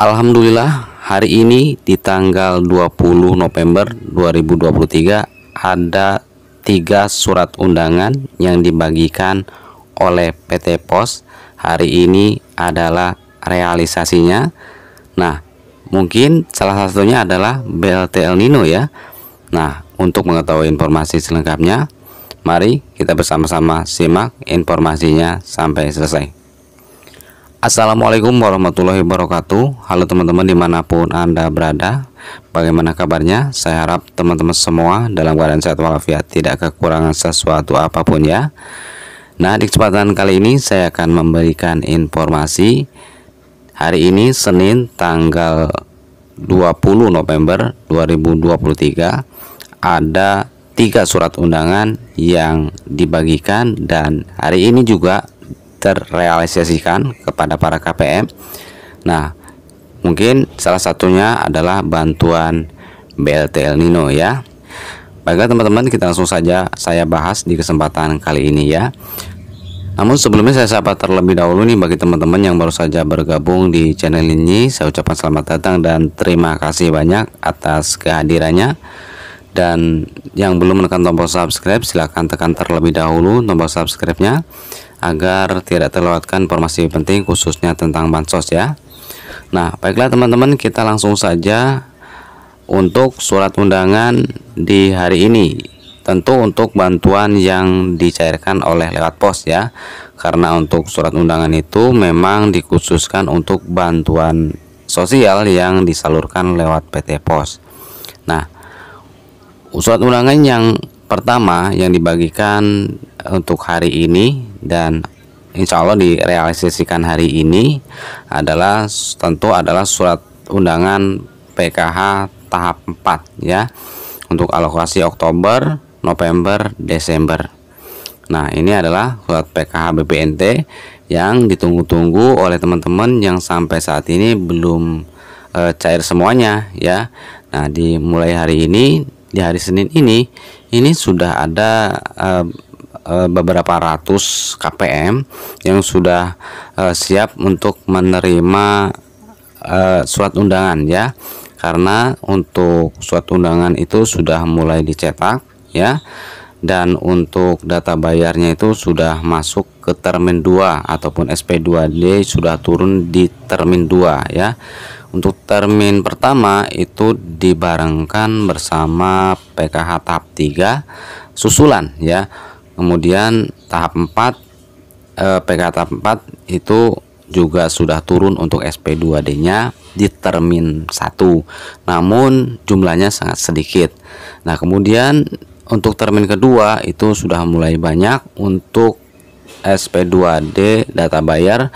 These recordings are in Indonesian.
Alhamdulillah hari ini di tanggal 20 November 2023 ada tiga surat undangan yang dibagikan oleh PT Pos hari ini adalah realisasinya nah mungkin salah satunya adalah BLT El Nino ya nah untuk mengetahui informasi selengkapnya mari kita bersama-sama simak informasinya sampai selesai Assalamualaikum warahmatullahi wabarakatuh Halo teman-teman dimanapun Anda berada Bagaimana kabarnya? Saya harap teman-teman semua dalam keadaan sehat walafiat Tidak kekurangan sesuatu apapun ya Nah di kesempatan kali ini saya akan memberikan informasi Hari ini Senin tanggal 20 November 2023 Ada tiga surat undangan yang dibagikan dan hari ini juga terrealisasikan kepada para KPM. Nah, mungkin salah satunya adalah bantuan BLT El Nino ya. Baiklah teman-teman, kita langsung saja saya bahas di kesempatan kali ini ya. Namun sebelumnya saya sapa terlebih dahulu nih bagi teman-teman yang baru saja bergabung di channel ini, saya ucapkan selamat datang dan terima kasih banyak atas kehadirannya dan yang belum menekan tombol subscribe silahkan tekan terlebih dahulu tombol subscribe-nya agar tidak terlewatkan informasi penting khususnya tentang bansos ya nah baiklah teman-teman kita langsung saja untuk surat undangan di hari ini tentu untuk bantuan yang dicairkan oleh lewat pos ya karena untuk surat undangan itu memang dikhususkan untuk bantuan sosial yang disalurkan lewat PT Pos nah surat undangan yang pertama yang dibagikan eh, untuk hari ini dan insya Allah direalisasikan hari ini adalah tentu adalah surat undangan PKH tahap 4 ya untuk alokasi Oktober, November, Desember. Nah ini adalah surat PKH BPNT yang ditunggu-tunggu oleh teman-teman yang sampai saat ini belum e, cair semuanya ya. Nah dimulai hari ini di hari Senin ini ini sudah ada uh, beberapa ratus KPM yang sudah uh, siap untuk menerima uh, surat undangan ya karena untuk surat undangan itu sudah mulai dicetak ya dan untuk data bayarnya itu sudah masuk ke termin 2 ataupun SP2D sudah turun di termin 2 ya untuk termin pertama itu dibarengkan bersama PKH tahap 3 susulan ya kemudian tahap 4 eh, PKH tahap 4 itu juga sudah turun untuk SP2D nya di termin 1 namun jumlahnya sangat sedikit nah kemudian untuk termin kedua itu sudah mulai banyak untuk SP2D data bayar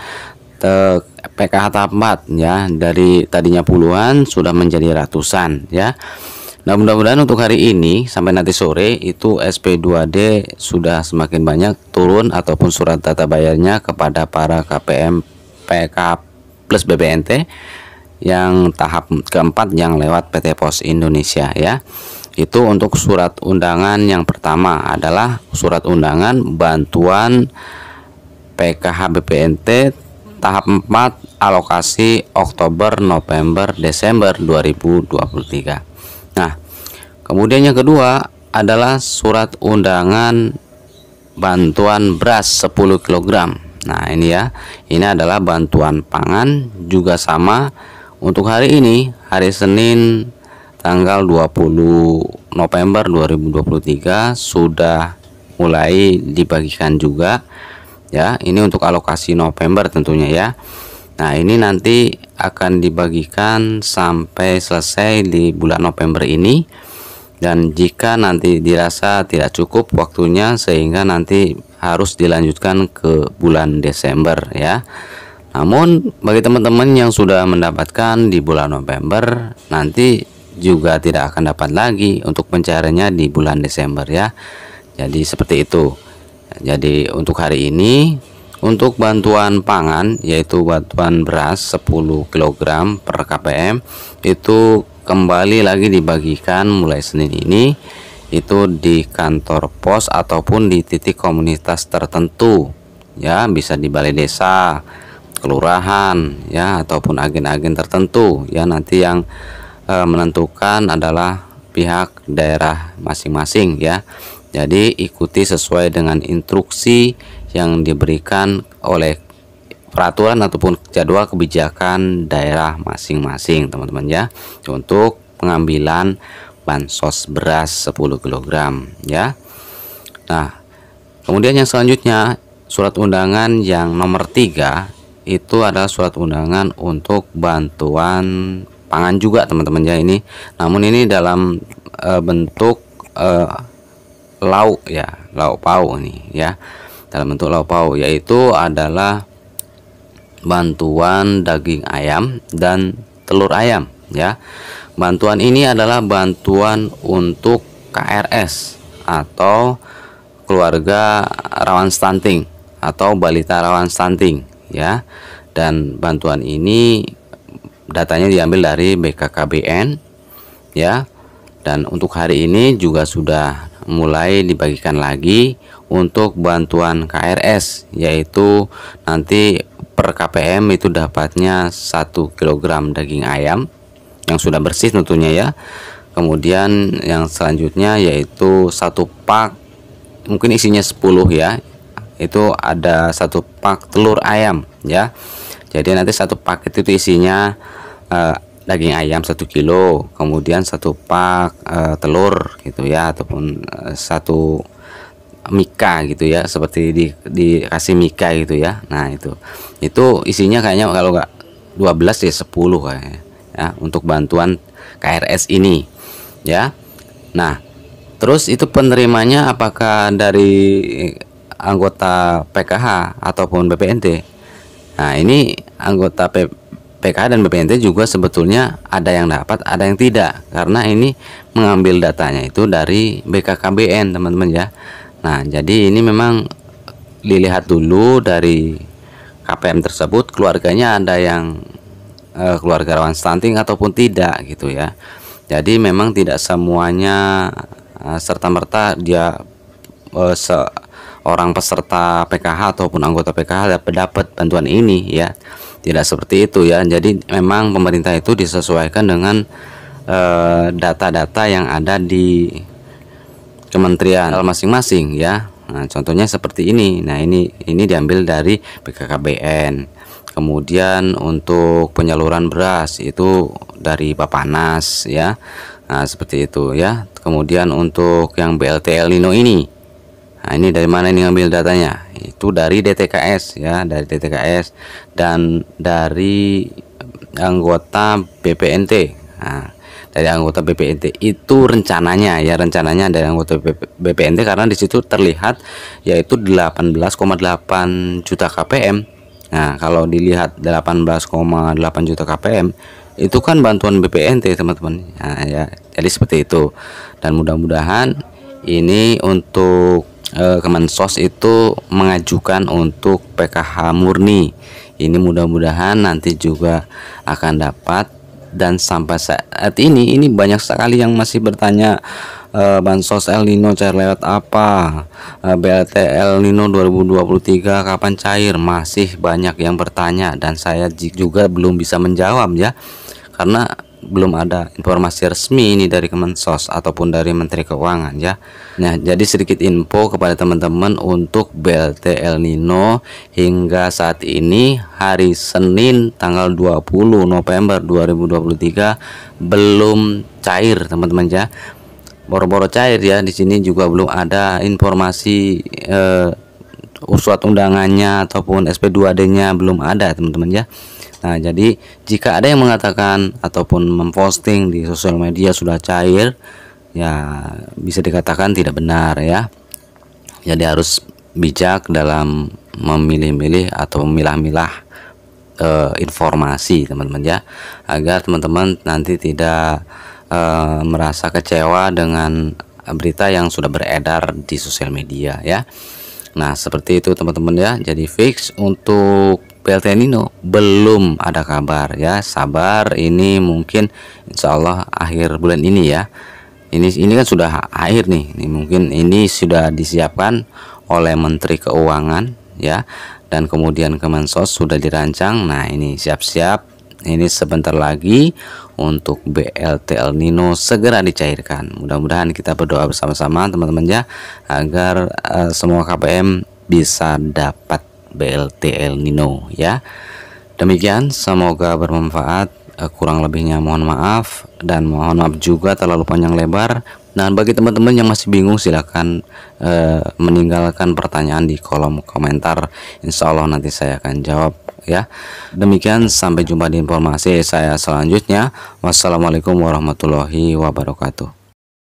PKH tahap 4 ya dari tadinya puluhan sudah menjadi ratusan ya Nah mudah-mudahan untuk hari ini sampai nanti sore itu SP2D sudah semakin banyak turun ataupun surat data bayarnya kepada para KPM PK plus BPNT yang tahap keempat yang lewat PT Pos Indonesia ya itu untuk surat undangan yang pertama adalah surat undangan bantuan PKH BPNT tahap 4 alokasi Oktober, November, Desember 2023. Nah, kemudian yang kedua adalah surat undangan bantuan beras 10 kg. Nah, ini ya. Ini adalah bantuan pangan juga sama untuk hari ini, hari Senin tanggal 20 November 2023 sudah mulai dibagikan juga ya ini untuk alokasi November tentunya ya Nah ini nanti akan dibagikan sampai selesai di bulan November ini dan jika nanti dirasa tidak cukup waktunya sehingga nanti harus dilanjutkan ke bulan Desember ya namun bagi teman-teman yang sudah mendapatkan di bulan November nanti juga tidak akan dapat lagi untuk pencariannya di bulan Desember ya jadi seperti itu jadi untuk hari ini untuk bantuan pangan yaitu bantuan beras 10 kg per KPM itu kembali lagi dibagikan mulai Senin ini itu di kantor pos ataupun di titik komunitas tertentu ya bisa di balai desa kelurahan ya ataupun agen-agen tertentu ya nanti yang Eh, menentukan adalah pihak daerah masing-masing ya. Jadi ikuti sesuai dengan instruksi yang diberikan oleh peraturan ataupun jadwal kebijakan daerah masing-masing teman-teman ya untuk pengambilan bansos beras 10 kg ya. Nah, kemudian yang selanjutnya surat undangan yang nomor 3 itu adalah surat undangan untuk bantuan lapangan juga teman-teman ya ini namun ini dalam e, bentuk e, lauk ya lauk pau ini ya dalam bentuk lauk pau yaitu adalah bantuan daging ayam dan telur ayam ya bantuan ini adalah bantuan untuk KRS atau keluarga rawan stunting atau balita rawan stunting ya dan bantuan ini datanya diambil dari BKKBN ya dan untuk hari ini juga sudah mulai dibagikan lagi untuk bantuan KRS yaitu nanti per KPM itu dapatnya 1 kg daging ayam yang sudah bersih tentunya ya kemudian yang selanjutnya yaitu satu pak mungkin isinya 10 ya itu ada satu pak telur ayam ya jadi nanti satu paket itu isinya uh, daging ayam satu kilo kemudian satu pak uh, telur gitu ya ataupun uh, satu mika gitu ya seperti di dikasih mika gitu ya nah itu itu isinya kayaknya kalau nggak 12 ya 10 kayaknya ya untuk bantuan KRS ini ya nah terus itu penerimanya apakah dari anggota PKH ataupun BPNT Nah, ini anggota PK dan BPNT juga sebetulnya ada yang dapat, ada yang tidak karena ini mengambil datanya itu dari BKKBN, teman-teman ya. Nah, jadi ini memang dilihat dulu dari KPM tersebut keluarganya ada yang eh, keluarga rawan stunting ataupun tidak gitu ya. Jadi memang tidak semuanya eh, serta merta dia eh, orang peserta PKH ataupun anggota PKH dapat dapat bantuan ini ya tidak seperti itu ya jadi memang pemerintah itu disesuaikan dengan eh, data-data uh, yang ada di kementerian masing-masing ya nah, contohnya seperti ini nah ini ini diambil dari BKKBN kemudian untuk penyaluran beras itu dari Bapanas ya Nah, seperti itu ya. Kemudian untuk yang BLT Lino ini Nah, ini dari mana ini ngambil datanya? Itu dari DTKS ya, dari DTKS dan dari anggota BPNT. Nah, dari anggota BPNT itu rencananya ya rencananya dari anggota BPNT karena di situ terlihat yaitu 18,8 juta KPM. Nah, kalau dilihat 18,8 juta KPM itu kan bantuan BPNT teman-teman. Nah, ya, jadi seperti itu. Dan mudah-mudahan ini untuk eh, Kemensos itu mengajukan untuk PKH murni. Ini mudah-mudahan nanti juga akan dapat dan sampai saat ini ini banyak sekali yang masih bertanya e, bansos El Nino cair lewat apa e, eh, BLT El Nino 2023 kapan cair masih banyak yang bertanya dan saya juga belum bisa menjawab ya karena belum ada informasi resmi ini dari Kemensos ataupun dari Menteri Keuangan ya. Nah, jadi sedikit info kepada teman-teman untuk BLT El Nino hingga saat ini hari Senin tanggal 20 November 2023 belum cair teman-teman ya. Boro-boro cair ya di sini juga belum ada informasi eh, surat undangannya ataupun SP2D-nya belum ada teman-teman ya. Nah, jadi jika ada yang mengatakan ataupun memposting di sosial media sudah cair, ya bisa dikatakan tidak benar ya. Jadi harus bijak dalam memilih-milih atau memilah-milah e, informasi, teman-teman ya, agar teman-teman nanti tidak e, merasa kecewa dengan berita yang sudah beredar di sosial media ya. Nah, seperti itu teman-teman ya. Jadi fix untuk PLT Nino belum ada kabar ya sabar ini mungkin Insya Allah akhir bulan ini ya ini ini kan sudah akhir nih ini mungkin ini sudah disiapkan oleh Menteri Keuangan ya dan kemudian Kemensos sudah dirancang nah ini siap-siap ini sebentar lagi untuk BLT El Nino segera dicairkan mudah-mudahan kita berdoa bersama-sama teman-teman ya agar uh, semua KPM bisa dapat BLT El Nino ya demikian semoga bermanfaat eh, kurang lebihnya mohon maaf dan mohon maaf juga terlalu panjang lebar Dan bagi teman-teman yang masih bingung silahkan eh, meninggalkan pertanyaan di kolom komentar. Insya Allah nanti saya akan jawab ya. Demikian sampai jumpa di informasi saya selanjutnya. Wassalamualaikum warahmatullahi wabarakatuh.